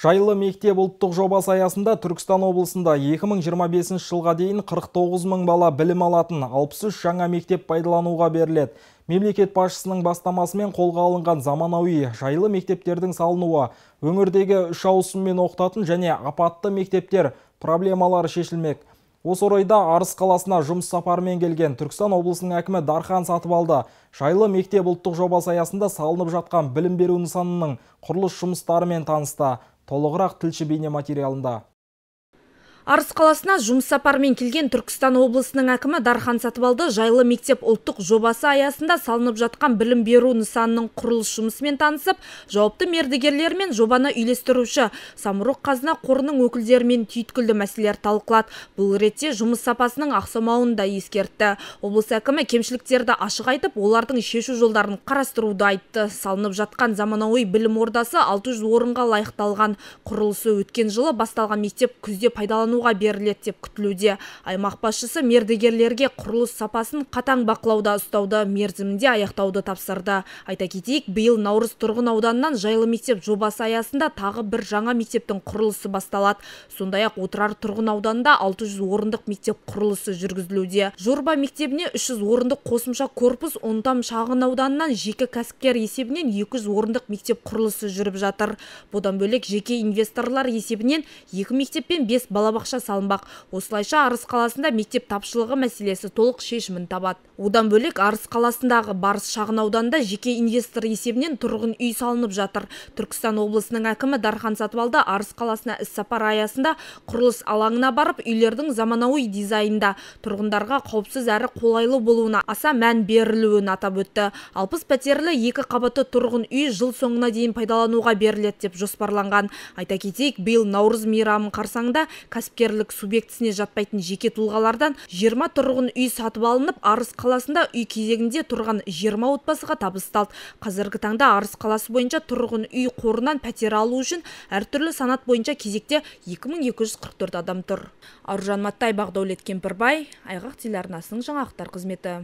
Жайлы мектеп ұлттық жобасы аясында Түркістан облысында 2025 жылға дейін 49 мың бала білім алатын 63 жаңа мектеп пайдалануға беріледі. Мемлекет басшысының бастамасымен қолға алынған заманауи жайлы мектептердің салынуы, өңірдегі үш ауысыммен оқытатын және апатты мектептер проблемалары шешілмек. Осы орайда Арыс қаласына жұмыс сапарымен келген Түркістан облысының әкімі Дархан Сатыбалды жайлы мектеп ұлттық жобасы аясында салынып жатқан білім беру нысанының құрылыс жұмыстарымен танысты толығырақ тілші бейнематериалында арыс қаласына жұмыс сапармен келген түркістан облысының әкімі дархан сатыбалды жайлы мектеп ұлттық жобасы аясында салынып жатқан білім беру нысанының құрылыс жұмысымен танысып жауапты мердігерлермен жобаны үйлестіруші самұрық қазына қорының өкілдерімен түйткілді мәселелер талқылады бұл ретте жұмыс сапасының ақсамауын да ескертті облыс әкімі кемшіліктерді ашық айтып олардың шешу жолдарын қарастыруды айтты салынып жатқан заманауи білім ордасы 600 орынға лайықталған құрылысы өткен жылы басталған мектеп күзде пайдалану қолдануға беріледі деп күтілуде аймақ басшысы мердігерлерге құрылыс сапасын қатаң бақылауда ұстауды мерзімінде аяқтауды тапсырды айта кетейік биыл наурыз тұрғын ауданынан жайлы мектеп жобасы аясында тағы бір жаңа мектептің құрылысы басталады сондай ақ отырар тұрғын ауданында 600 орындық мектеп құрылысы жүргізілуде жорба мектебіне 300 орындық қосымша корпус онтам шағын ауданынан жеке кәсіпкер есебінен 200 орындық мектеп құрылысы жүріп жатыр бұдан бөлек жеке инвесторлар есебінен екі мектеп пен бес балабақ балабақша салынбақ осылайша арыс қаласында мектеп тапшылығы мәселесі толық шешімін табады одан бөлек арыс қаласындағы барыс шағын ауданында жеке инвестор есебінен тұрғын үй салынып жатыр түркістан облысының әкімі дархан сатыбалды арыс қаласына сапар аясында құрылыс алаңына барып үйлердің заманауи дизайнда тұрғындарға қауіпсіз әрі қолайлы болуына аса мән берілуін атап өтті 60 пәтерлі екі қабатты тұрғын үй жыл соңына дейін пайдалануға беріледі деп жоспарланған айта кетейік биыл наурыз мейрамы қарсаңында кәсіпкерлік субъектісіне жатпайтын жеке тұлғалардан 20 тұрғын үй сатып алынып, Арыс қаласында үй кезегінде тұрған 20 отбасыға табысталды. Қазіргі таңда Арыс қаласы бойынша тұрғын үй қорынан пәтер алу үшін әртүрлі санат бойынша кезекте 2244 адам тұр. Аружан Маттай, Бағдаулет Кемпірбай, Айғақ телеарнасының жаңалықтар қызметі.